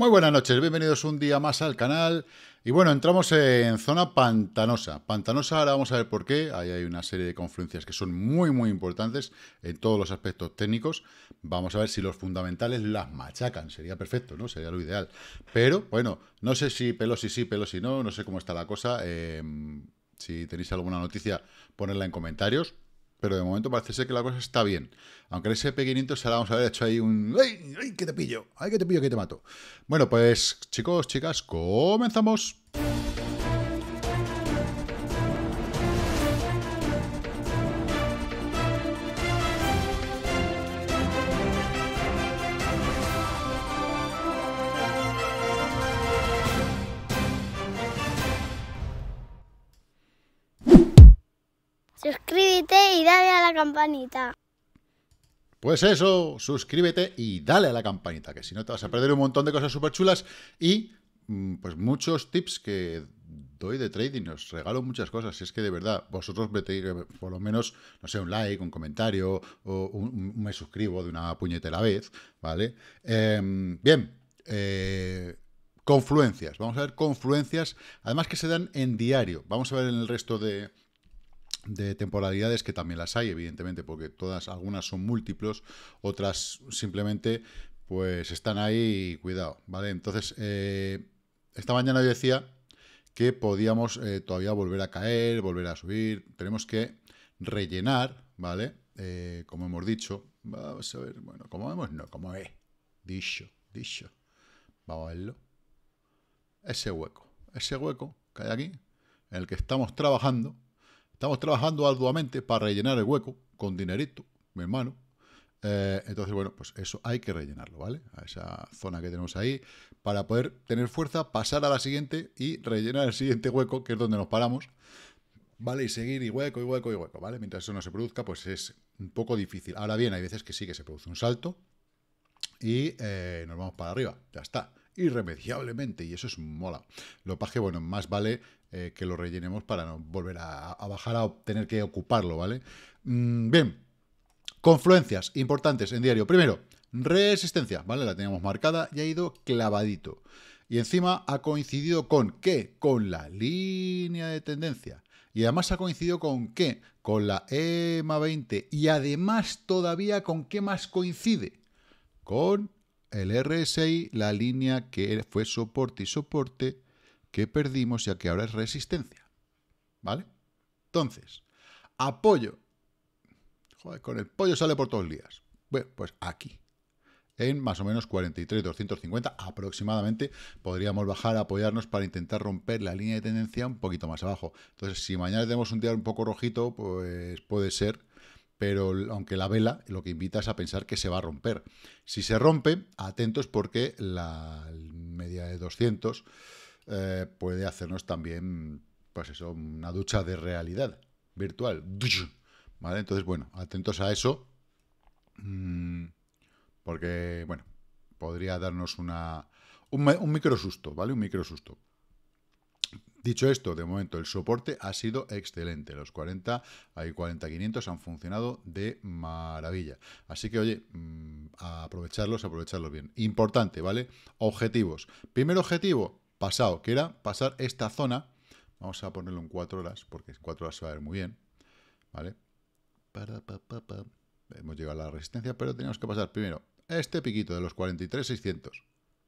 Muy buenas noches, bienvenidos un día más al canal. Y bueno, entramos en zona pantanosa. Pantanosa, ahora vamos a ver por qué. Ahí hay una serie de confluencias que son muy, muy importantes en todos los aspectos técnicos. Vamos a ver si los fundamentales las machacan. Sería perfecto, ¿no? Sería lo ideal. Pero, bueno, no sé si Pelosi sí, y no, no sé cómo está la cosa. Em, si tenéis alguna noticia, ponedla en comentarios pero de momento parece ser que la cosa está bien. Aunque ese pequeñito 500 la vamos a haber hecho ahí un... ¡Ay, ay, que te pillo! ¡Ay, que te pillo, que te mato! Bueno, pues chicos, chicas, comenzamos. Suscríbete y dale a la campanita. Pues eso, suscríbete y dale a la campanita, que si no te vas a perder un montón de cosas súper chulas y mm, pues muchos tips que doy de trading, os regalo muchas cosas, si es que de verdad, vosotros metéis por lo menos, no sé, un like, un comentario, o me suscribo de una puñetera vez, ¿vale? Em, bien, eh, confluencias, vamos a ver confluencias, además que se dan en diario, vamos a ver en el resto de, de temporalidades que también las hay, evidentemente, porque todas, algunas son múltiplos, otras simplemente pues están ahí cuidado, ¿vale? Entonces, eh, esta mañana yo decía que podíamos eh, todavía volver a caer, volver a subir, tenemos que rellenar, ¿vale? Eh, como hemos dicho, vamos a ver, bueno, como vemos no, como es, dicho, dicho, vamos a verlo, ese hueco, ese hueco que hay aquí, en el que estamos trabajando, Estamos trabajando arduamente para rellenar el hueco con dinerito, mi hermano. Eh, entonces, bueno, pues eso hay que rellenarlo, ¿vale? A esa zona que tenemos ahí, para poder tener fuerza, pasar a la siguiente y rellenar el siguiente hueco, que es donde nos paramos, ¿vale? Y seguir y hueco, y hueco, y hueco, ¿vale? Mientras eso no se produzca, pues es un poco difícil. Ahora bien, hay veces que sí que se produce un salto y eh, nos vamos para arriba, ya está irremediablemente, y eso es mola. Lo que bueno, más vale eh, que lo rellenemos para no volver a, bajar a tener que ocuparlo, ¿vale? Mm, bien, confluencias importantes en diario. Primero, resistencia, ¿vale? La teníamos marcada y ha ido clavadito. Y encima ha coincidido con qué? Con la línea de tendencia. Y además ha coincidido con qué? Con la EMA 20. Y además todavía con qué más coincide? Con el RSI, la línea que fue soporte y soporte que perdimos ya que ahora es resistencia. ¿Vale? Entonces, apoyo. Joder, con el pollo sale por todos los días. Bueno, pues aquí. En más o menos 43, 250 aproximadamente, podríamos bajar, a apoyarnos para intentar romper la línea de tendencia un poquito más abajo. Entonces, si mañana tenemos un día un poco rojito, pues puede ser pero aunque la vela lo que invita es a pensar que se va a romper. Si se rompe, atentos porque la media de 200 eh, puede hacernos también, pues eso, una ducha de realidad virtual. ¿Vale? Entonces, bueno, atentos a eso, mm, porque, bueno, podría darnos una, un, micro susto, ¿vale? Un micro susto. Dicho esto, de momento el soporte ha sido excelente. Los 40 hay 40-500 han funcionado de maravilla. Así que, oye, mm, aprovecharlos, aprovecharlos bien. Importante, ¿vale? Objetivos. Primer objetivo, pasado, que era pasar esta zona, vamos a ponerlo en 4 horas, porque en 4 horas se va a ver muy bien, ¿vale? Para, Hemos llegado a la resistencia, pero tenemos que pasar primero este piquito de los 43,600,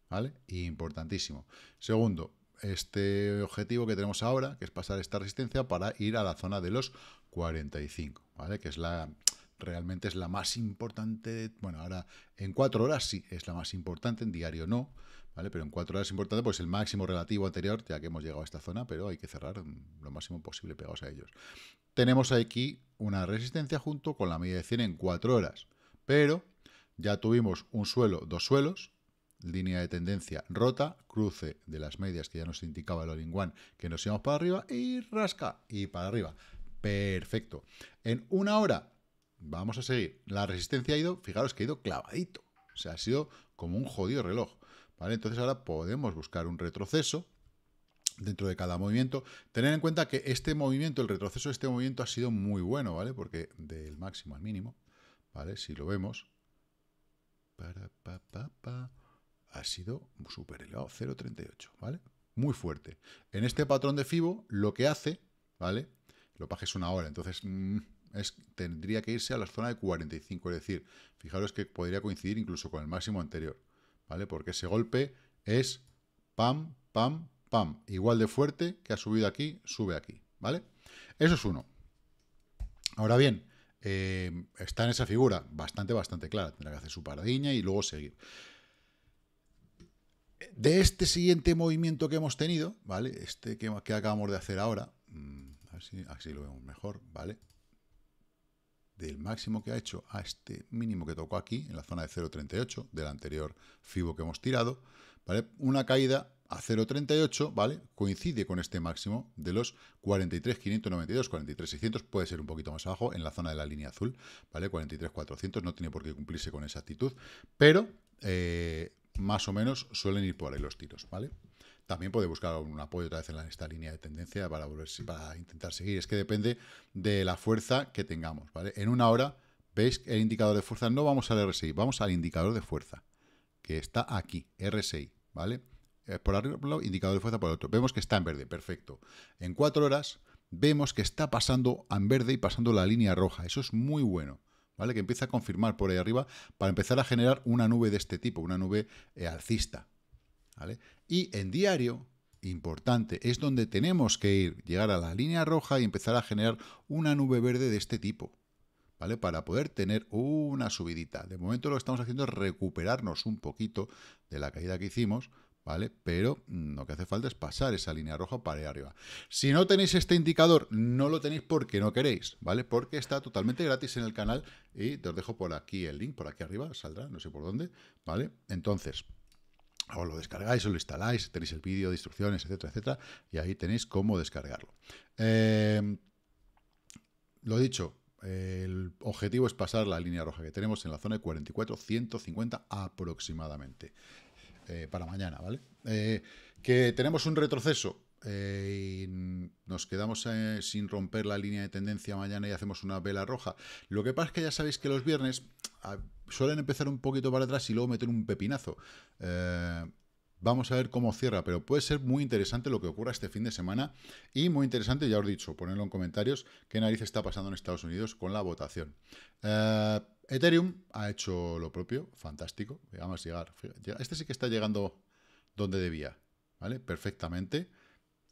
¿vale? Importantísimo. Segundo, este objetivo que tenemos ahora, que es pasar esta resistencia para ir a la zona de los 45, ¿vale? Que es la, realmente es la más importante, bueno, ahora en cuatro horas sí es la más importante, en diario no, ¿vale? Pero en cuatro horas es importante, pues el máximo relativo anterior, ya que hemos llegado a esta zona, pero hay que cerrar lo máximo posible pegados a ellos. Tenemos aquí una resistencia junto con la media de 100 en cuatro horas, pero ya tuvimos un suelo, dos suelos, línea de tendencia rota, cruce de las medias que ya nos indicaba el All-in-One. que nos íbamos para arriba y rasca y para arriba. Perfecto. En una hora Vamos a seguir. La resistencia ha ido, fijaros que ha ido clavadito. O sea, ha sido como un jodido reloj. ¿vale? Entonces ahora podemos buscar un retroceso dentro de cada movimiento. Tener en cuenta que este movimiento, el retroceso de este movimiento ha sido muy bueno, ¿vale? Porque del máximo al mínimo, ¿vale? Si lo vemos, ha sido súper elevado, 0.38, ¿vale? Muy fuerte. En este patrón de FIBO, lo que hace, ¿vale? Lo paje una hora, entonces mm, tendría que irse a la zona de 45, es decir, fijaros que podría coincidir incluso con el máximo anterior, ¿vale? Porque ese golpe es pam, pam, pam, igual de fuerte que ha subido aquí, sube aquí, ¿vale? Eso es uno. Ahora bien, eh, está en esa figura bastante, bastante clara, tendrá que hacer su paradiña y luego seguir. De este siguiente movimiento que hemos tenido, ¿vale? Este que, que acabamos de hacer ahora, mm, así lo vemos mejor, ¿vale? del máximo que ha hecho a este mínimo que tocó aquí, en la zona de 0.38, del anterior FIBO que hemos tirado, ¿vale? Una caída a 0.38, ¿vale? Coincide con este máximo de los 43.592, 43.600, puede ser un poquito más abajo en la zona de la línea azul, ¿vale? 43.400, no tiene por qué cumplirse con esa actitud, pero eh, más o menos suelen ir por ahí los tiros, ¿vale? también puede buscar un apoyo otra vez en esta línea de tendencia para, para intentar seguir. Es que depende de la fuerza que tengamos, ¿vale? En una hora, veis el indicador de fuerza, no vamos al RSI, vamos al indicador de fuerza, que está aquí, RSI, ¿vale? Eh, por arriba, indicador de fuerza por el otro. Vemos que está en verde, perfecto. En cuatro horas, vemos que está pasando en verde y pasando la línea roja. Eso es muy bueno. ¿Vale? Que empieza a confirmar por ahí arriba para empezar a generar una nube de este tipo, una nube eh, alcista, y en diario, importante, es donde tenemos que ir, llegar a la línea roja y empezar a generar una nube verde de este tipo, ¿vale? Para poder tener una subidita. De momento lo que estamos haciendo es recuperarnos un poquito de la caída que hicimos, ¿vale? Pero mm, lo que hace falta es pasar esa línea roja para ir arriba. Si no tenéis este indicador, no lo tenéis porque no queréis, ¿vale? Porque está totalmente gratis en el canal y os dejo por aquí el link, por aquí arriba, saldrá, no sé por dónde, ¿vale? Entonces, o lo descargáis o lo instaláis, tenéis el vídeo de instrucciones, etcétera, etcétera, y ahí tenéis cómo descargarlo. Em, lo dicho, el objetivo es pasar la línea roja que tenemos en la zona de 44, 150 aproximadamente, eh, para mañana, ¿vale? Eh, que tenemos un retroceso, eh, nos quedamos eh, sin romper la línea de tendencia mañana y hacemos una vela roja. Lo que pasa es que ya sabéis que los viernes ah, suelen empezar un poquito para atrás y luego meter un pepinazo. Eh, vamos a ver cómo cierra, pero puede ser muy interesante lo que ocurra este fin de semana y muy interesante, ya os he dicho, ponerlo en comentarios, qué nariz está pasando en Estados Unidos con la votación. Ethereum ha hecho lo propio, fantástico, vamos a llegar. Este sí que está llegando donde debía, ¿vale? Perfectamente.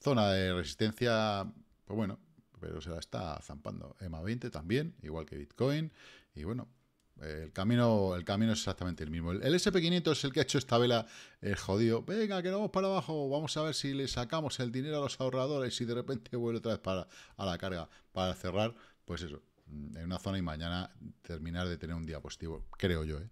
Zona de resistencia, pues bueno, pero se la está zampando. EMA 20 también, igual que Bitcoin. Y bueno, el camino, el camino es exactamente el mismo. El, SP500 es el que ha hecho esta vela el jodido. Venga, que no vamos para abajo. Vamos a ver si le sacamos el dinero a los ahorradores y de repente vuelve otra vez para, a la carga. Para cerrar, pues eso, mm, en una zona y mañana terminar de tener un día positivo. Creo yo, ¿eh?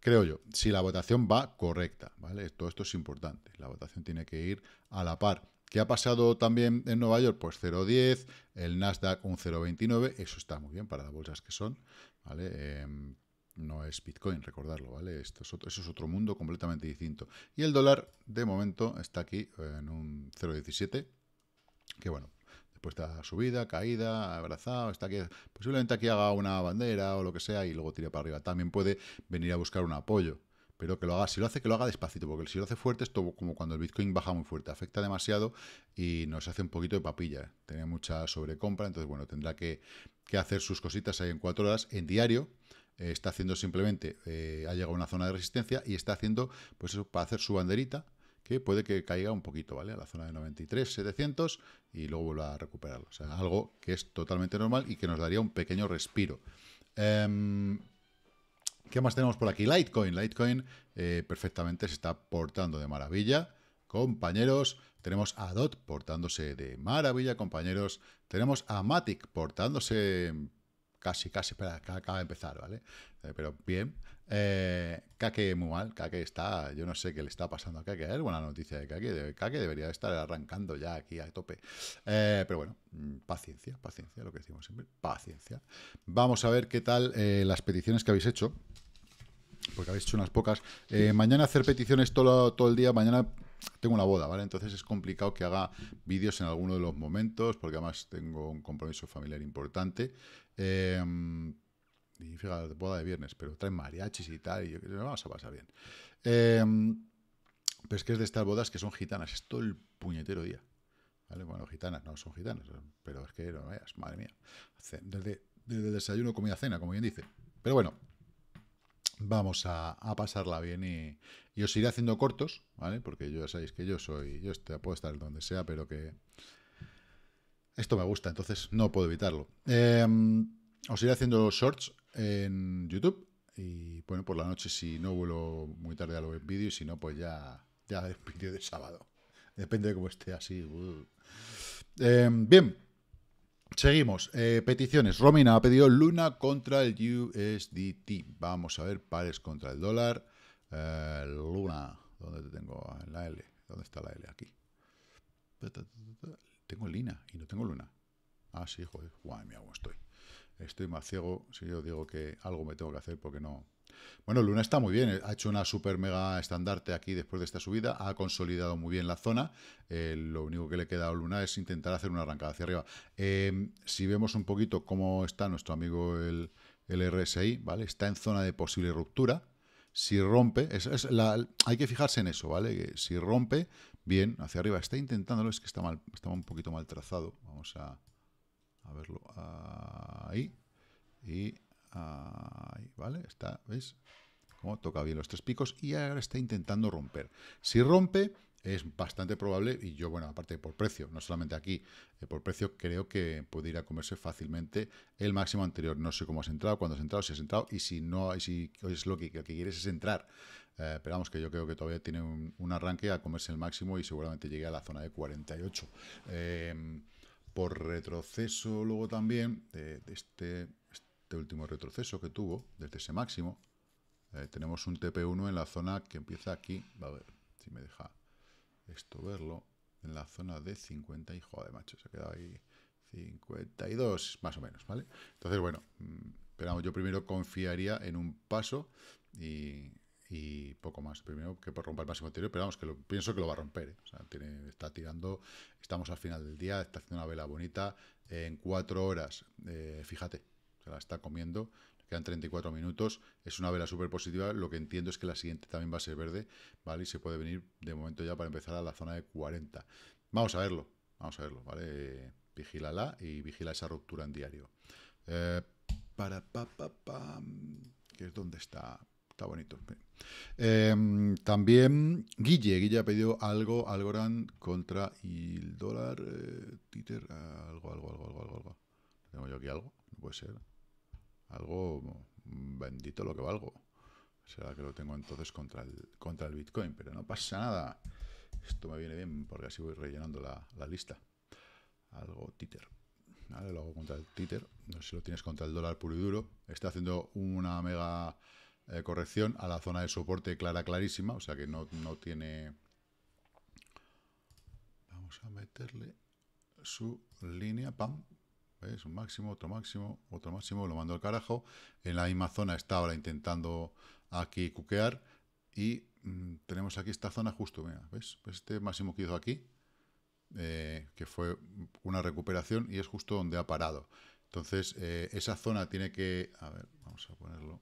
Creo yo. Si la votación va correcta, ¿vale? Todo esto es importante. La votación tiene que ir a la par ¿Qué ha pasado también en Nueva York? Pues 0,10, el Nasdaq un 0,29, eso está muy bien para las bolsas que son, ¿vale? Em, no es Bitcoin, recordarlo, ¿vale? Esto es otro, eso es otro mundo completamente distinto. Y el dólar, de momento, está aquí en un 0,17, que bueno, después está subida, caída, abrazado, está aquí, posiblemente aquí haga una bandera o lo que sea y luego tire para arriba. También puede venir a buscar un apoyo, pero que lo haga, si lo hace, que lo haga despacito, porque si lo hace fuerte, esto como cuando el Bitcoin baja muy fuerte, afecta demasiado y nos hace un poquito de papilla. ¿eh? Tiene mucha sobrecompra, entonces bueno, tendrá que, hacer sus cositas ahí en cuatro horas en diario. Eh, está haciendo simplemente, eh, ha llegado a una zona de resistencia y está haciendo, pues eso, para hacer su banderita, que puede que caiga un poquito, ¿vale? A la zona de 93, 700 y luego vuelva a recuperarlo. O sea, algo que es totalmente normal y que nos daría un pequeño respiro. Em, ¿Qué más tenemos por aquí? Litecoin. Litecoin eh, perfectamente se está portando de maravilla, compañeros. Tenemos a DOT portándose de maravilla, compañeros. Tenemos a Matic portándose casi, casi, espera, acaba de empezar, ¿vale? Eh, pero bien. Eh, Kake muy mal, Kake está, yo no sé qué le está pasando a Kake, es buena noticia de Kake, de, Kake debería estar arrancando ya aquí a tope. Eh, pero bueno, mm, paciencia, paciencia, lo que decimos siempre, paciencia. Vamos a ver qué tal eh, las peticiones que habéis hecho, porque habéis hecho unas pocas. mañana hacer peticiones todo, todo el día, mañana tengo una boda, ¿vale? Entonces es complicado que haga vídeos en alguno de los momentos, porque además tengo un compromiso familiar importante. Em, y fíjate, boda de viernes, pero traen mariachis y tal, y yo creo vamos a pasar bien. Eh, pero es que es de estas bodas que son gitanas, es todo el puñetero día. ¿Vale? Bueno, gitanas, no son gitanas, pero es que no veas, madre mía. Desde, desde desayuno, comida, cena, como bien dice. Pero bueno, vamos a, pasarla bien y, os iré haciendo cortos, ¿vale? Porque ya sabéis que yo soy, yo puedo estar donde sea, pero que esto me gusta, entonces no puedo evitarlo. Em, os iré haciendo shorts en YouTube. Y bueno, por la noche, si no vuelo muy tarde a lo en vídeo, y si no, pues ya, ya es vídeo de sábado. Depende de cómo esté así. Uh. Em, bien, seguimos. Eh, peticiones. Romina ha pedido Luna contra el USDT. Vamos a ver, pares contra el dólar. Eh, Luna, ¿dónde te tengo? En la L. ¿Dónde está la L? Aquí tengo lina y no tengo luna. Ah, sí, joder, guay, me estoy. Estoy más ciego si yo digo que algo me tengo que hacer porque no... Bueno, Luna está muy bien, eh, ha hecho una super mega estandarte aquí después de esta subida, ha consolidado muy bien la zona, eh, lo único que le queda a Luna es intentar hacer una arrancada hacia arriba. Em, si vemos un poquito cómo está nuestro amigo el, el RSI, ¿vale? Está en zona de posible ruptura, si rompe, es la, hay que fijarse en eso, ¿vale? Si rompe, bien hacia arriba. Está intentándolo, es que está mal, está un poquito mal trazado. Vamos a, verlo ahí. Y ahí, ¿vale? Está, ¿veis? Como toca bien los tres picos y ahora está intentando romper. Si rompe, es bastante probable, y yo, bueno, aparte por precio, no solamente aquí, eh, por precio creo que puede ir a comerse fácilmente el máximo anterior. No sé cómo has entrado, cuándo has entrado, si has entrado, y si no, y si es lo que, lo que quieres es entrar esperamos eh, que yo creo que todavía tiene un, arranque a comerse el máximo y seguramente llegue a la zona de 48. Em, por retroceso, luego también, de, este, este, último retroceso que tuvo, desde ese máximo, eh, tenemos un TP1 en la zona que empieza aquí. A ver si me deja esto verlo. En la zona de 50 y joder, macho, se ha quedado ahí 52, más o menos, ¿vale? Entonces, bueno, esperamos mm, yo primero confiaría en un paso y y poco más. Primero que por romper el máximo anterior, pero vamos, que lo, pienso que lo va a romper. ¿eh? O sea, está tirando, estamos al final del día, está haciendo una vela bonita. Eh, en cuatro horas, eh, fíjate, se la está comiendo. Quedan 34 minutos, es una vela súper positiva. Lo que entiendo es que la siguiente también va a ser verde, ¿vale? Y se puede venir de momento ya para empezar a la zona de 40. Vamos a verlo, vamos a verlo, ¿vale? Vigílala y vigila esa ruptura en diario. para pa, pa, pa, que es donde está Está bonito. Em, también Guille, Guille ha pedido algo, Algorand contra el dólar, eh, Títer. Ah, algo, algo, algo, algo, algo, ¿Tengo yo aquí algo? No puede ser. Algo bendito lo que valgo. Será que lo tengo entonces contra el, contra el Bitcoin, pero no pasa nada. Esto me viene bien porque así voy rellenando la, lista. Algo títer. Vale, lo hago contra el títer. No sé si lo tienes contra el dólar puro y duro. Está haciendo una mega eh, corrección a la zona de soporte clara clarísima, o sea que no, tiene... Vamos a meterle su línea, pam, es Un máximo, otro máximo, otro máximo, lo mando al carajo. En la misma zona está ahora intentando aquí cuquear y mm, tenemos aquí esta zona justo, ¿ves? Pues este máximo que hizo aquí, eh, que fue una recuperación y es justo donde ha parado. Entonces, eh, esa zona tiene que... A ver, vamos a ponerlo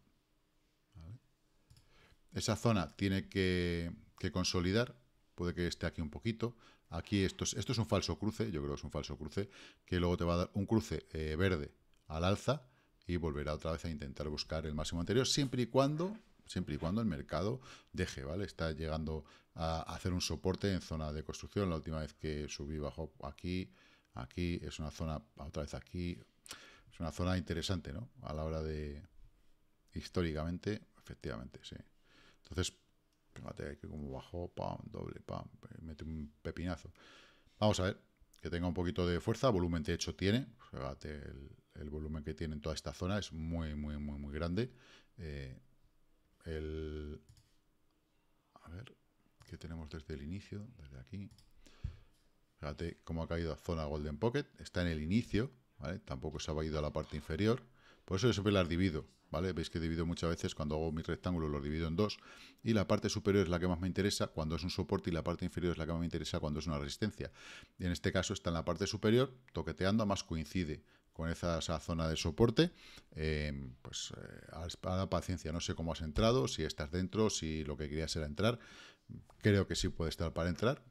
esa zona tiene que, consolidar, puede que esté aquí un poquito. Aquí esto es, esto es un falso cruce, yo creo que es un falso cruce, que luego te va a dar un cruce eh, verde al alza y volverá otra vez a intentar buscar el máximo anterior, siempre y cuando siempre y cuando el mercado deje, ¿vale? Está llegando a hacer un soporte en zona de construcción. La última vez que subí bajo aquí, aquí, es una zona, otra vez aquí, es una zona interesante, ¿no? A la hora de, históricamente, efectivamente, sí. Entonces, fíjate que como bajó, pam, doble, pam, mete un pepinazo. Vamos a ver, que tenga un poquito de fuerza, volumen de hecho tiene, fíjate el, volumen que tiene en toda esta zona, es muy, muy, muy, muy grande. Eh, el... A ver, ¿qué tenemos desde el inicio? Desde aquí. Fíjate cómo ha caído a zona Golden Pocket, está en el inicio, ¿vale? Tampoco se ha ido a la parte inferior. Por eso yo siempre las divido, ¿vale? Veis que divido muchas veces cuando hago mis rectángulos, los divido en dos. Y la parte superior es la que más me interesa cuando es un soporte y la parte inferior es la que más me interesa cuando es una resistencia. Y en este caso está en la parte superior, toqueteando, más coincide con esa, zona de soporte, em, pues eh, a, la paciencia, no sé cómo has entrado, si estás dentro, si lo que querías era entrar, creo que sí puede estar para entrar,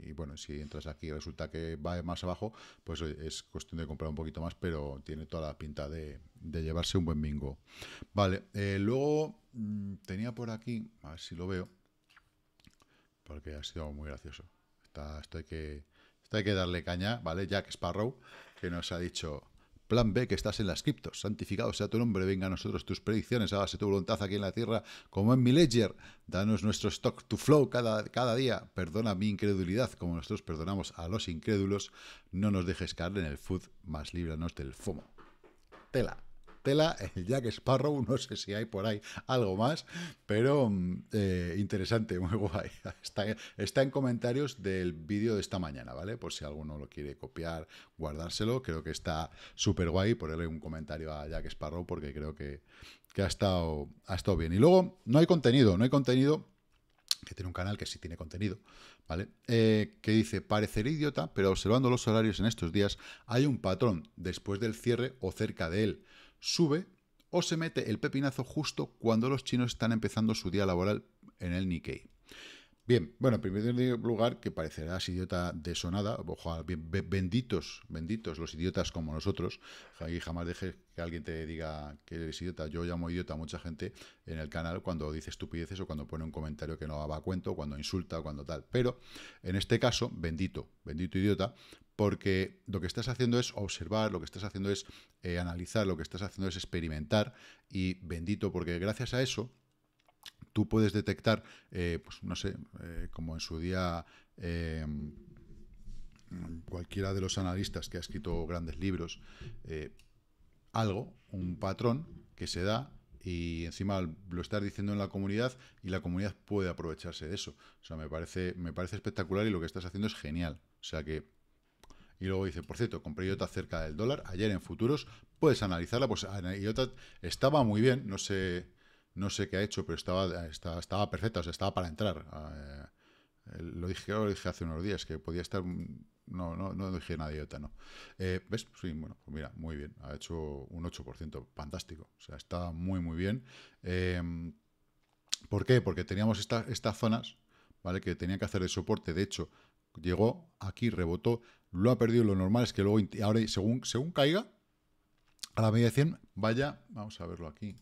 y, bueno, si entras aquí y resulta que va más abajo, pues es cuestión de comprar un poquito más, pero tiene toda la pinta de, llevarse un buen bingo. Vale, eh, luego mm, tenía por aquí, a ver si lo veo, porque ha sido muy gracioso. Está, esto, hay que, esto hay que darle caña, ¿vale? Jack Sparrow, que nos ha dicho, Plan B, que estás en las criptos. Santificado sea tu nombre, venga a nosotros tus predicciones, hágase tu voluntad aquí en la tierra como en mi ledger. Danos nuestro stock to flow cada, cada día. Perdona mi incredulidad, como nosotros perdonamos a los incrédulos. No nos dejes caer en el food, más líbranos del FOMO. Tela tela el Jack Sparrow, no sé si hay por ahí algo más, pero mm, eh, interesante, muy guay. Está, en comentarios del vídeo de esta mañana, ¿vale? Por si alguno lo quiere copiar, guardárselo, creo que está súper guay ponerle un comentario a Jack Sparrow porque creo que, ha, estado, bien. Y luego, no hay contenido, no hay contenido que tiene un canal que sí tiene contenido, ¿vale? Eh, que dice, parecer idiota, pero observando los horarios en estos días, hay un patrón después del cierre o cerca de él sube o se mete el pepinazo justo cuando los chinos están empezando su día laboral en el Nikkei. Bien, bueno, en primer lugar, que parecerás idiota desonada, sonada, bien benditos, benditos los idiotas como nosotros, y jamás dejes que alguien te diga que eres idiota, yo llamo idiota a mucha gente en el canal cuando dice estupideces o cuando pone un comentario que no va a cuento, cuando insulta o cuando tal, pero en este caso, bendito, bendito idiota, porque lo que estás haciendo es observar, lo que estás haciendo es eh, analizar, lo que estás haciendo es experimentar y bendito, porque gracias a eso tú puedes detectar, eh, pues no sé, eh, como en su día em, cualquiera de los analistas que ha escrito grandes libros, algo, un patrón que se da y encima lo estás diciendo en la comunidad y la comunidad puede aprovecharse de eso. O sea, me parece, me parece espectacular y lo que estás haciendo es genial. O sea que y luego dice, por cierto, compré IOTA cerca del dólar, ayer en futuros, puedes analizarla, pues ah, IOTA estaba muy bien, no sé, no sé qué ha hecho, pero estaba, estaba, perfecta, o sea, estaba para entrar. Ah, eh, lo, dije, dije hace unos días, que podía estar... Mm, no, no, no dije nada IOTA, no. Eh, ¿Ves? Sí, bueno, pues mira, muy bien. Ha hecho un 8%, fantástico. O sea, está muy, muy bien. Eh, ¿Por qué? Porque teníamos estas zonas, ¿vale? Que tenía que hacer de soporte. De hecho, llegó aquí, rebotó, lo ha perdido, lo normal es que luego, ahora según, según caiga, a la media de vaya, vamos a verlo aquí,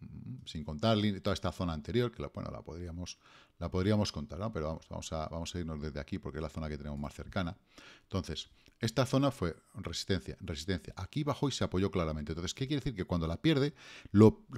mm, sin contar toda esta zona anterior, que la, bueno, la podríamos, la podríamos contar, pero vamos, vamos, a, vamos a irnos desde aquí porque es la zona que tenemos más cercana. Entonces, esta zona fue resistencia, resistencia. Aquí bajó y se apoyó claramente. Entonces, ¿qué quiere decir? Que cuando la pierde,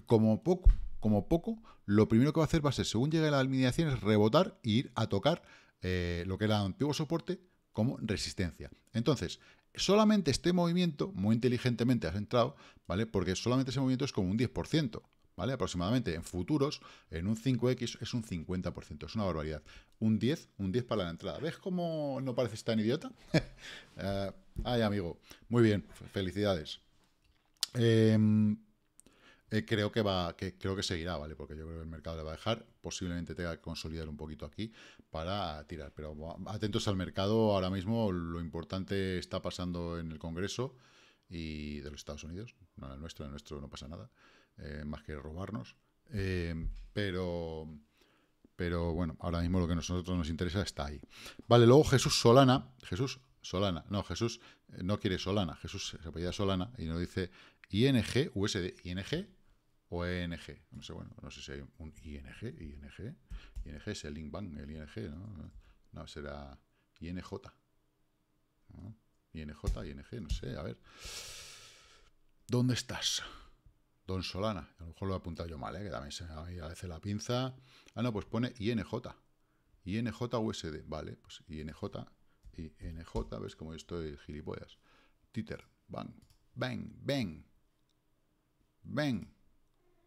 como poco, como poco, lo primero que va a hacer va a ser, según llegue a la alineación, es rebotar e ir a tocar eh, lo que era el antiguo soporte como resistencia. Entonces, solamente este movimiento, muy inteligentemente has entrado, ¿vale? Porque solamente ese movimiento es como un 10%. ¿Vale? Aproximadamente en futuros, en un 5X es un 50%, es una barbaridad. Un 10, un 10 para la entrada. ¿Ves cómo no pareces tan idiota? Eh, ay, amigo, muy bien, felicidades. Eh, eh, creo que va, que creo que seguirá, ¿vale? Porque yo creo que el mercado le va a dejar, posiblemente tenga que consolidar un poquito aquí para tirar. Pero atentos al mercado, ahora mismo lo importante está pasando en el Congreso y de los Estados Unidos, no en el nuestro, en nuestro no pasa nada, eh, más que robarnos. Eh, pero, pero bueno, ahora mismo lo que a nosotros nos interesa está ahí. Vale, luego Jesús Solana, Jesús Solana, no, Jesús no quiere Solana, Jesús se apellida Solana y nos dice ING, USD, ING ONG, no sé, bueno, no sé si hay un ING, ING, ING es el link Bang el ING, ¿no? No, será INJ, INJ, ING, no sé, a ver. ¿Dónde estás? Don Solana, a lo mejor lo he apuntado yo mal, ¿eh? que también se me a veces la pinza. Ah, no, pues pone INJ, INJ USD, vale, pues INJ, INJ, ¿ves como yo estoy gilipollas? Twitter, bang, bang, bang, bang.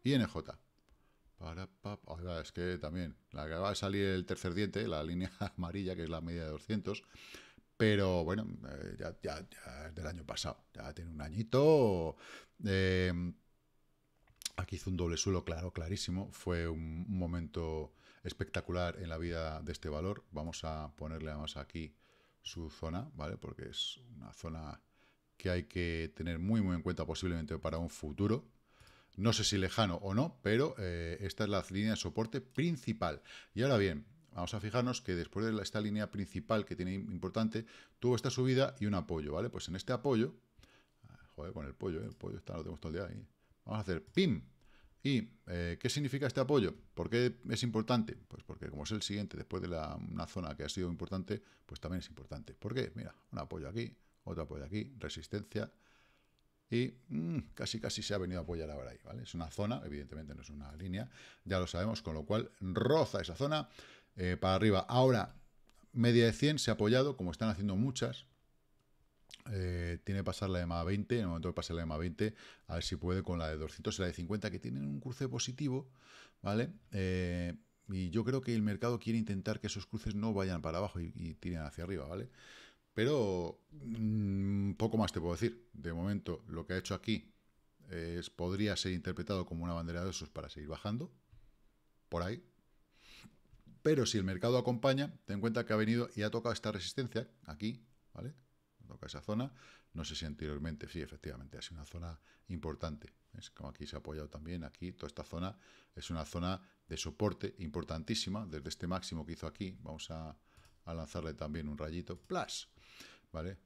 Tiene J. es que también la que va a salir el tercer diente, la línea amarilla, que es la media de 200, pero bueno, eh, ya, es del año pasado, ya tiene un añito. Eh, aquí hizo un doble suelo claro, clarísimo, fue un, un, momento espectacular en la vida de este valor. Vamos a ponerle además aquí su zona, ¿vale? Porque es una zona que hay que tener muy, muy en cuenta posiblemente para un futuro. No sé si lejano o no, pero eh, esta es la línea de soporte principal. Y ahora bien, vamos a fijarnos que después de esta línea principal que tiene importante, tuvo esta subida y un apoyo, ¿vale? Pues en este apoyo, ah, joder, con el pollo, ¿eh? el pollo está, lo tengo todo el día ahí. Vamos a hacer PIM. ¿Y eh, qué significa este apoyo? ¿Por qué es importante? Pues porque como es el siguiente, después de la, una zona que ha sido importante, pues también es importante. ¿Por qué? Mira, un apoyo aquí, otro apoyo aquí, resistencia, y mm, casi casi se ha venido a apoyar ahora ahí, ¿vale? Es una zona, evidentemente no es una línea, ya lo sabemos, con lo cual roza esa zona eh, para arriba. Ahora, media de 100 se ha apoyado, como están haciendo muchas, eh, tiene que pasar la EMA 20, en el momento de pasar la EMA 20, a ver si puede con la de 200 y la de 50, que tienen un cruce positivo, ¿vale? Eh, y yo creo que el mercado quiere intentar que esos cruces no vayan para abajo y, y tiren hacia arriba, ¿vale? Pero mm, poco más te puedo decir. De momento, lo que ha hecho aquí podría ser interpretado como una bandera de esos para seguir bajando, por ahí. Pero si el mercado acompaña, ten en cuenta que ha venido y ha tocado esta resistencia aquí, ¿vale? Toca esa zona. No sé si anteriormente, sí, efectivamente, ha sido una zona importante. Es como aquí se ha apoyado también, aquí toda esta zona es una zona de soporte importantísima, desde este máximo que hizo aquí, vamos a, a lanzarle también un rayito, plus, ¿vale?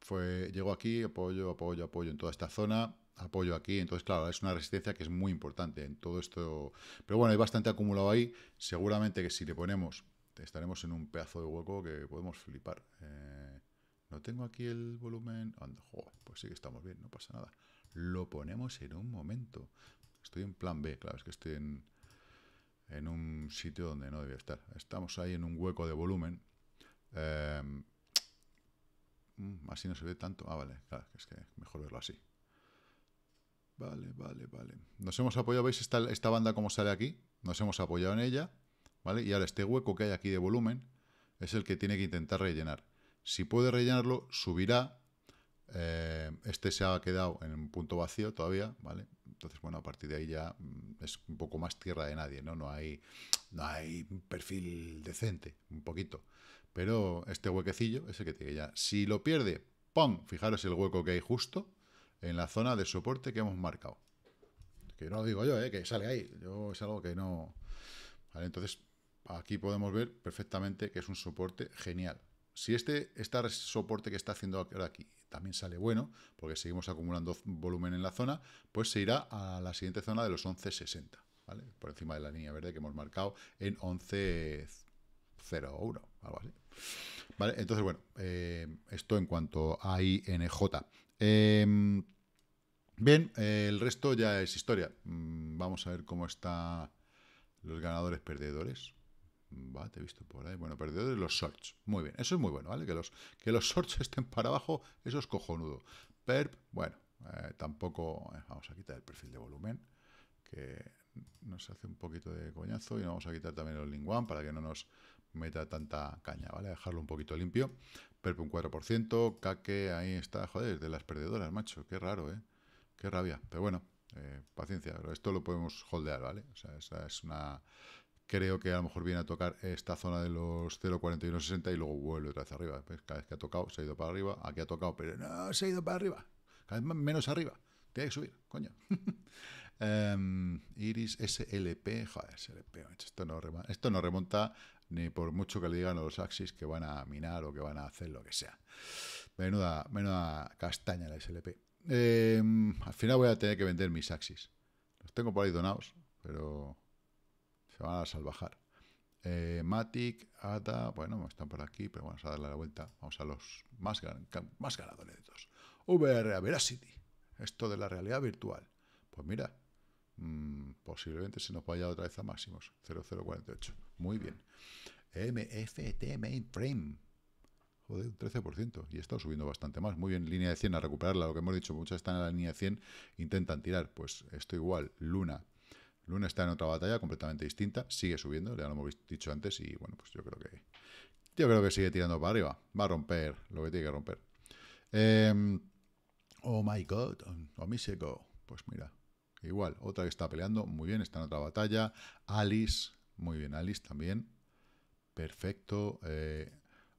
Fue, llegó aquí, apoyo, apoyo, apoyo en toda esta zona, apoyo aquí, entonces claro, es una resistencia que es muy importante en todo esto, pero bueno, hay bastante acumulado ahí, seguramente que si le ponemos, estaremos en un pedazo de hueco que podemos flipar. Eh, no tengo aquí el volumen, pues sí que estamos bien, no pasa nada. Lo ponemos en un momento. Estoy en plan B, claro, es que estoy en, en un sitio donde no debía estar. Estamos ahí en un hueco de volumen. Eh, Mm, así no se ve tanto. Ah, vale, es que mejor verlo así. Vale, vale, vale. Nos hemos apoyado, ¿veis esta, banda como sale aquí? Nos hemos apoyado en ella, ¿vale? Y ahora este hueco que hay aquí de volumen es el que tiene que intentar rellenar. Si puede rellenarlo, subirá. Eh, este se ha quedado en un punto vacío todavía, ¿vale? Entonces, bueno, a partir de ahí ya mm, es un poco más tierra de nadie, ¿no? No hay, no hay un perfil decente, un poquito. Pero este huequecillo ese que tiene ya. Si lo pierde, ¡pum! Fijaros el hueco que hay justo en la zona de soporte que hemos marcado. Que no lo digo yo, ¿eh? que sale ahí. Yo es algo que no... Vale, entonces, aquí podemos ver perfectamente que es un soporte genial. Si este, soporte que está haciendo ahora aquí también sale bueno, porque seguimos acumulando volumen en la zona, pues se irá a la siguiente zona de los 11.60, ¿vale? Por encima de la línea verde que hemos marcado en 11.01, así. Vale, entonces, bueno, eh, esto en cuanto a INJ. Em, bien, el resto ya es historia. Mm, vamos a ver cómo están los ganadores perdedores. Mm, va, te he visto por ahí. Bueno, perdedores, los shorts. Muy bien, eso es muy bueno, ¿vale? Que los, que los shorts estén para abajo, eso es cojonudo. Perp, bueno, eh, tampoco... Eh, vamos a quitar el perfil de volumen nos hace un poquito de coñazo y vamos a quitar también el linguan para que no nos meta tanta caña, ¿vale? dejarlo un poquito limpio. Perp un 4%, caque, ahí está, joder, de las perdedoras, macho, qué raro, ¿eh? Qué rabia, pero bueno, eh, paciencia, esto lo podemos holdear, ¿vale? O sea, esa es una... Creo que a lo mejor viene a tocar esta zona de los 0.4160 y luego vuelve otra vez arriba. Pues cada vez que ha tocado, se ha ido para arriba, aquí ha tocado, pero no, se ha ido para arriba, cada vez menos arriba. Tiene que subir, coño. Em, Iris SLP, joder, SLP, esto no, remonta, ni por mucho que le digan a los Axis que van a minar o que van a hacer lo que sea. Menuda, menuda castaña la SLP. Em, al final voy a tener que vender mis Axis. Los tengo por ahí donados, pero se van a salvajar. Eh, Matic, Ada, bueno, están por aquí, pero vamos a darle la vuelta. Vamos a los más, más ganadores de todos. VR, Veracity, esto de la realidad virtual. Pues mira, Mm, posiblemente se nos vaya otra vez a máximos, 0,048. Muy bien. MFT Mainframe. Joder, un 13%. Y ha subiendo bastante más. Muy bien, línea de 100 a recuperarla. Lo que hemos dicho, muchas están en la línea de 100, intentan tirar. Pues esto igual, Luna. Luna está en otra batalla completamente distinta. Sigue subiendo, ya lo hemos dicho antes. Y bueno, pues yo creo que... Yo creo que sigue tirando para arriba. Va a romper lo que tiene que romper. Em, oh my god, oh, oh Pues mira, igual, otra que está peleando, muy bien, está en otra batalla. Alice, muy bien, Alice también. Perfecto. Eh,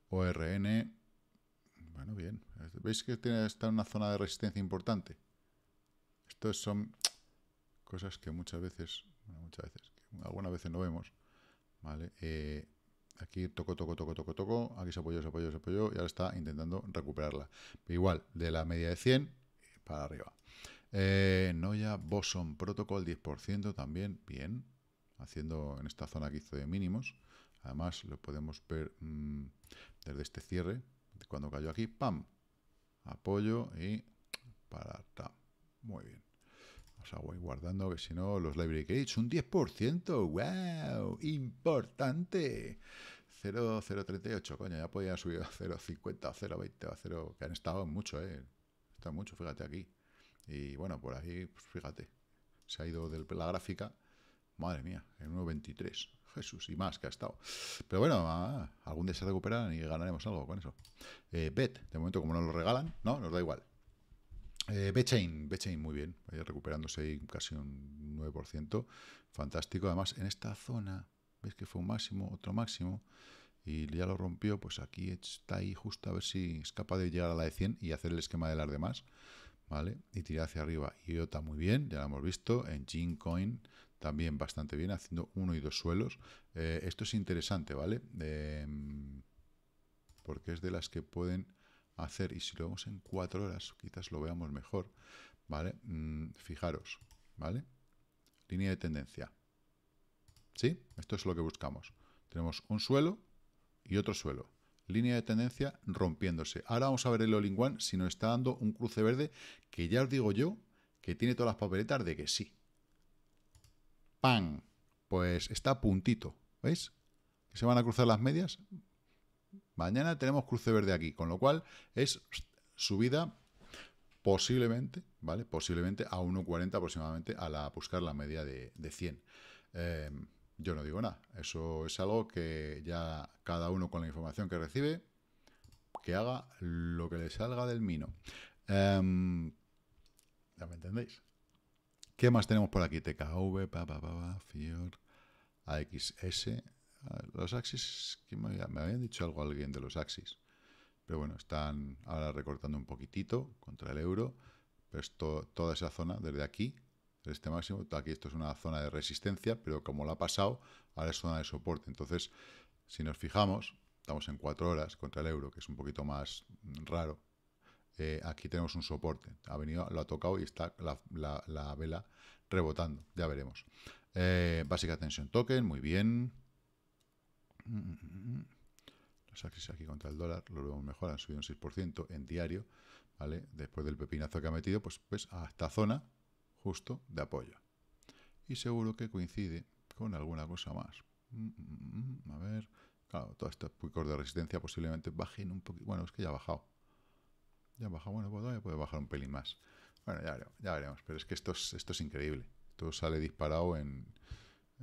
ORN, bueno, bien. ¿Veis que tiene, está en una zona de resistencia importante? Estos son cosas que muchas veces, muchas veces, algunas veces no vemos, ¿vale? Eh, aquí toco, toco, toco, toco, toco. aquí se apoyó, se apoyó, se apoyó, y ahora está intentando recuperarla. igual, de la media de 100 para arriba. Eh, Noya Boson Protocol 10% también, bien, haciendo en esta zona que hizo de mínimos. Además, lo podemos ver mm, desde este cierre, cuando cayó aquí, ¡pam! Apoyo y para ta. Muy bien. Vamos a voy guardando, que si no, los library gates, un 10%, ¡wow! ¡Importante! 0,038, coño, ya podía subir a 0,50, 0,20, a 0, que han estado mucho, ¿eh? Están mucho, fíjate aquí. Y bueno, por ahí, pues fíjate, se ha ido de la gráfica, madre mía, en 1.23, Jesús, y más que ha estado. Pero bueno, ah, algún día se recuperarán y ganaremos algo con eso. Eh, Bet, de momento como no lo regalan, no, nos da igual. Eh, BetChain, muy bien, recuperándose ahí casi un 9%, fantástico. Además, en esta zona, ves que fue un máximo, otro máximo, y ya lo rompió, pues aquí está ahí justo a ver si es capaz de llegar a la de 100 y hacer el esquema de las demás. Y tirar hacia arriba. IOTA muy bien, ya lo hemos visto. En GeneCoin también bastante bien, haciendo uno y dos suelos. Eh, esto es interesante, ¿vale? Em, porque es de las que pueden hacer, y si lo vemos en cuatro horas, quizás lo veamos mejor, ¿vale? Mm, fijaros, ¿vale? Línea de tendencia. ¿Sí? Esto es lo que buscamos. Tenemos un suelo y otro suelo línea de tendencia rompiéndose. Ahora vamos a ver el Olinguan si nos está dando un cruce verde que ya os digo yo que tiene todas las papeletas de que sí. ¡Pam! Pues está puntito. ¿Veis? Que se van a cruzar las medias. Mañana tenemos cruce verde aquí, con lo cual es subida posiblemente, ¿vale? Posiblemente a 1.40 aproximadamente a la, buscar la media de, de 100. Eh, em, yo no digo nada. Eso es algo que ya cada uno con la información que recibe, que haga lo que le salga del mino. Em, ya me entendéis. ¿Qué más tenemos por aquí? TKV, pa, pa, Fior, AXS. Los Axis, me, había? habían dicho algo alguien de los Axis. Pero bueno, están ahora recortando un poquitito contra el euro. Pero toda esa zona desde aquí este máximo, aquí esto es una zona de resistencia, pero como lo ha pasado, ahora es zona de soporte. Entonces, si nos fijamos, estamos en 4 horas contra el euro, que es un poquito más raro. Eh, aquí tenemos un soporte, ha venido, lo ha tocado y está la, vela rebotando, ya veremos. Eh, básica tensión token, muy bien. Los axis aquí contra el dólar, lo vemos mejor, han subido un 6% en diario, ¿vale? Después del pepinazo que ha metido, pues, pues a esta zona, justo de apoyo. Y seguro que coincide con alguna cosa más. Mm, mm, mm, a ver, claro, todos estos picos de resistencia posiblemente bajen un poquito. Bueno, es que ya ha bajado. Ya ha bajado, bueno, pues todavía puede bajar un pelín más. Bueno, ya, veremos, Pero es que esto es, esto es increíble. Todo sale disparado en...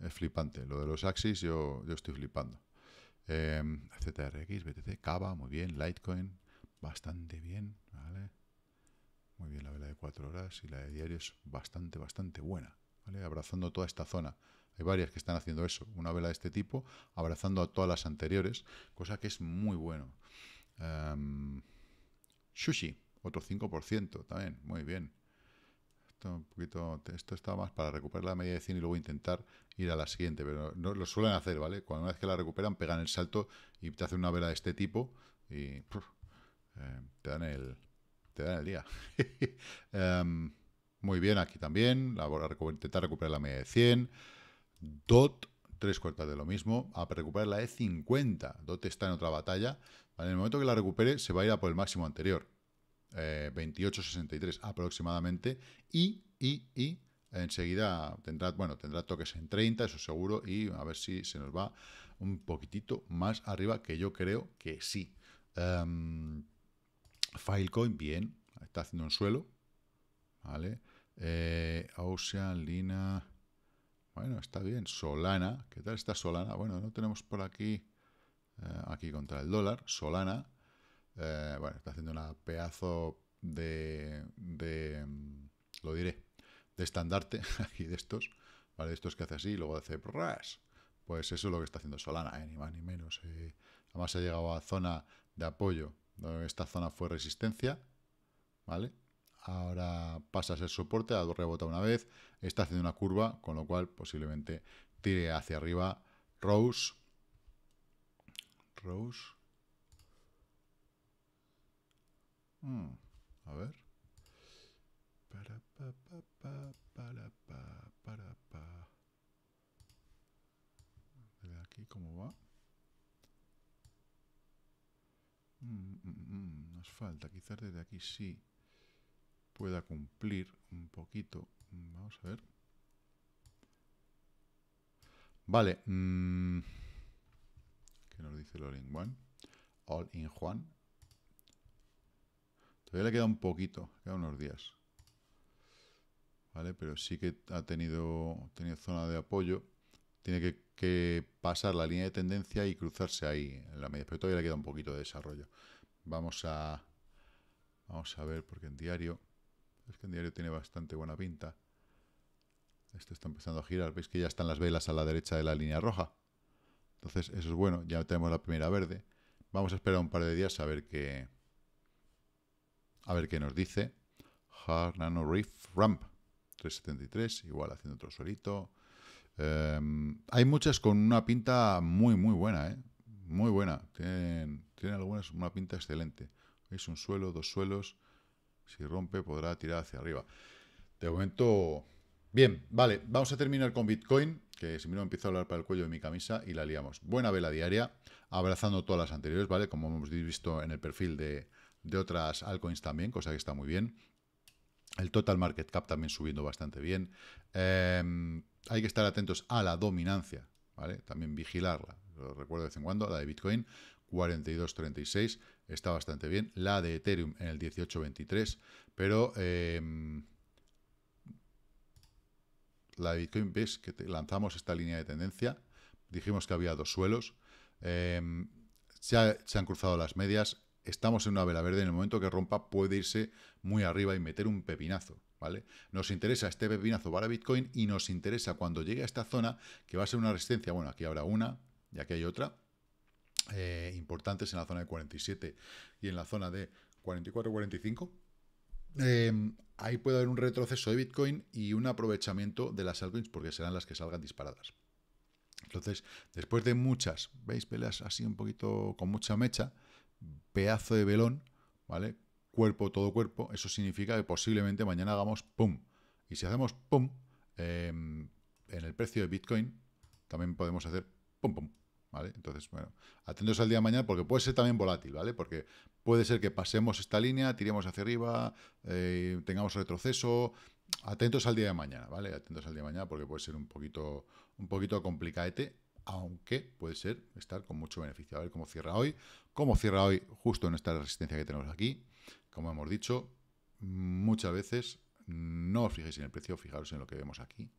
flipante. Lo de los axis yo, yo estoy flipando. Eh, ZRX, BTC, Cava, muy bien. Litecoin, bastante bien. ¿vale? Muy bien, la vela de cuatro horas y la de diario es bastante, bastante buena. Abrazando toda esta zona. Hay varias que están haciendo eso. Una vela de este tipo, abrazando a todas las anteriores, cosa que es muy bueno. Em, sushi, otro 5% también, muy bien. Esto, un poquito, esto está más para recuperar la media de 100 y luego intentar ir a la siguiente, pero no lo suelen hacer, ¿vale? Cuando una vez que la recuperan, pegan el salto y te hacen una vela de este tipo y eh, te dan el, te dan el día. Em, muy bien, aquí también. La, intentar recuperar la media de 100. DOT, tres cuartas de lo mismo. A recuperar la de 50 DOT está en otra batalla. En el momento que la recupere, se va a ir a por el máximo anterior. Eh, 28.63 aproximadamente. Y, y, y enseguida tendrá, bueno, tendrá toques en 30, eso seguro, y a ver si se nos va un poquitito más arriba, que yo creo que sí. Em, Filecoin, bien, está haciendo un suelo, ¿vale? Ocean, eh, Lina, bueno, está bien. Solana, ¿qué tal está Solana? Bueno, no tenemos por aquí, eh, aquí contra el dólar, Solana, eh, bueno, está haciendo una pedazo de, de, mm, lo diré, de estandarte, aquí de estos, ¿vale? De estos que hace así, y luego hace ras. Pues eso es lo que está haciendo Solana, ni más ni menos. Además ha llegado a zona de apoyo esta zona fue resistencia, ¿vale? Ahora pasa a ser soporte, ha rebotado una vez, está haciendo una curva, con lo cual posiblemente tire hacia arriba Rose. Rose. Hmm, a ver. Para, pa, aquí cómo va? Mm, mm, mm, nos falta, quizás desde aquí sí pueda cumplir un poquito. Vamos a ver. Vale. ¿Qué nos dice el All in One? All in Juan. Todavía le queda un poquito, queda unos días. Vale, pero sí que ha tenido, tenido zona de apoyo. Tiene que que pasar la línea de tendencia y cruzarse ahí en la media, pero todavía le queda un poquito de desarrollo. Vamos a, vamos a ver, porque en diario, es que en diario tiene bastante buena pinta. Esto está empezando a girar, veis que ya están las velas a la derecha de la línea roja. Entonces eso es bueno, ya tenemos la primera verde. Vamos a esperar un par de días a ver qué, a ver qué nos dice. Hard Nano Reef Ramp 373, igual haciendo otro suelito. Em, hay muchas con una pinta muy, muy buena, ¿eh? Muy buena. Tienen, tienen algunas una pinta excelente. es un suelo, dos suelos. Si rompe, podrá tirar hacia arriba. De momento, Bien, vale, vamos a terminar con Bitcoin, que si no empiezo a hablar para el cuello de mi camisa y la liamos. Buena vela diaria, abrazando todas las anteriores, ¿vale? Como hemos visto en el perfil de, de otras altcoins también, cosa que está muy bien. El total market cap también subiendo bastante bien. Em, hay que estar atentos a la dominancia, ¿vale? También vigilarla, lo recuerdo de vez en cuando, la de Bitcoin, 42.36, está bastante bien. La de Ethereum en el 18.23, pero... Em, la de Bitcoin, ves que lanzamos esta línea de tendencia, dijimos que había dos suelos, em, se, han cruzado las medias, estamos en una vela verde, en el momento que rompa puede irse muy arriba y meter un pepinazo. ¿Vale? Nos interesa este pepinazo para Bitcoin y nos interesa cuando llegue a esta zona, que va a ser una resistencia, bueno, aquí habrá una y aquí hay otra, eh, importantes en la zona de 47 y en la zona de 44-45. Em, ahí puede haber un retroceso de Bitcoin y un aprovechamiento de las altcoins porque serán las que salgan disparadas. Entonces, después de muchas, veis, peleas así un poquito con mucha mecha, pedazo de velón, ¿vale? Cuerpo, todo cuerpo, eso significa que posiblemente mañana hagamos pum. Y si hacemos pum, em, en el precio de Bitcoin, también podemos hacer pum, pum, ¿vale? Entonces, bueno, atentos al día de mañana porque puede ser también volátil, ¿vale? Porque puede ser que pasemos esta línea, tiremos hacia arriba, eh, tengamos retroceso. Atentos al día de mañana, ¿vale? Atentos al día de mañana porque puede ser un poquito, un poquito complicadete aunque puede ser estar con mucho beneficio. A ver cómo cierra hoy, cómo cierra hoy justo en esta resistencia que tenemos aquí. Como hemos dicho, muchas veces no os fijéis en el precio, fijaros en lo que vemos aquí.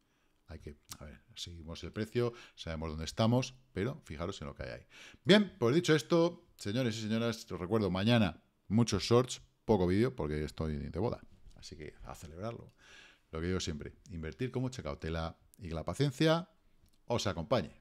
Hay que, a ver, seguimos el precio, sabemos dónde estamos, pero fijaros en lo que hay ahí. Bien, pues dicho esto, señores y señoras, os recuerdo, mañana muchos shorts, poco vídeo, porque estoy de boda. Así que a celebrarlo. Lo que digo siempre, invertir con mucha cautela y que la paciencia os acompañe.